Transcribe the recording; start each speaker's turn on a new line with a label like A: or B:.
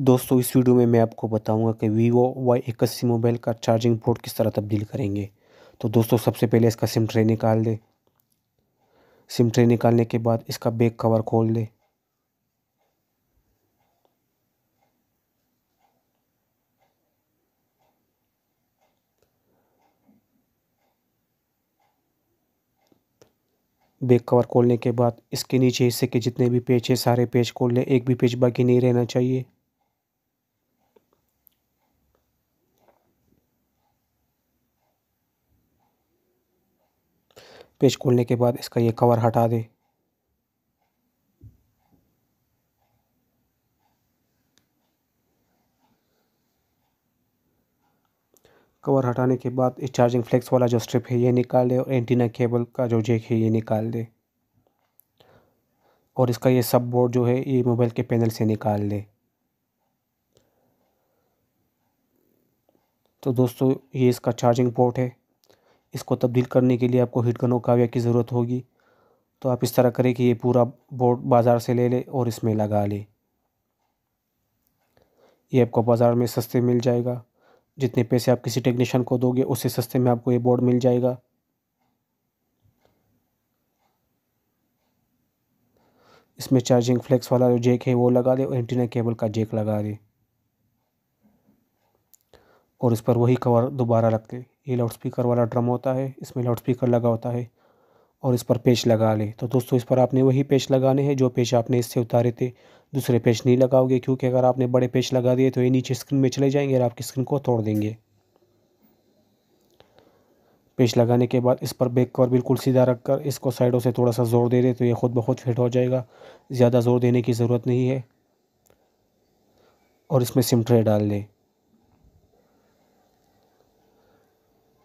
A: दोस्तों इस वीडियो में मैं आपको बताऊंगा कि वीवो वाई इक्कीस मोबाइल का चार्जिंग पोर्ट किस तरह तब्दील करेंगे तो दोस्तों सबसे पहले इसका सिम ट्रे निकाल दें सिम ट्रे निकालने के बाद इसका बैक कवर खोल दें बैक कवर खोलने के बाद इसके नीचे हिस्से के जितने भी पेज है सारे पेज खोल लें एक भी पेज बाकी नहीं रहना चाहिए पेज खोलने के बाद इसका ये कवर हटा दें कवर हटाने के बाद इस चार्जिंग फ्लेक्स वाला जो स्ट्रिप है ये निकाल दे और एंटीना केबल का जो जेक है ये निकाल दे और इसका ये सब बोर्ड जो है ये मोबाइल के पैनल से निकाल दे तो दोस्तों ये इसका चार्जिंग पोर्ट है इसको तब्दील करने के लिए आपको हीट गनों काव्या की ज़रूरत होगी तो आप इस तरह करें कि ये पूरा बोर्ड बाज़ार से ले लें और इसमें लगा ले ये आपको बाज़ार में सस्ते मिल जाएगा जितने पैसे आप किसी टेक्नीशियन को दोगे उससे सस्ते में आपको ये बोर्ड मिल जाएगा इसमें चार्जिंग फ्लेक्स वाला जो जेक है वो लगा दे और एंटीना केबल का जेक लगा दे और इस पर वही कवर दोबारा रख दे ये लाउड स्पीकर वाला ड्रम होता है इसमें लाउड स्पीकर लगा होता है और इस पर पेच लगा लें तो दोस्तों इस पर आपने वही पेच लगाने हैं जो पेच आपने इससे उतारे थे दूसरे पेच नहीं लगाओगे क्योंकि अगर आपने बड़े पेच लगा दिए तो ये नीचे स्क्रीन में चले जाएंगे और आपकी स्क्रीन को तोड़ देंगे पेच लगाने के बाद इस पर बैक कवर बिल्कुल सीधा रख कर इसको साइडों से थोड़ा सा ज़ोर दे दे तो ये खुद ब खुद फिट हो जाएगा ज़्यादा ज़ोर देने की ज़रूरत नहीं है और इसमें सिम ट्रे डाल दें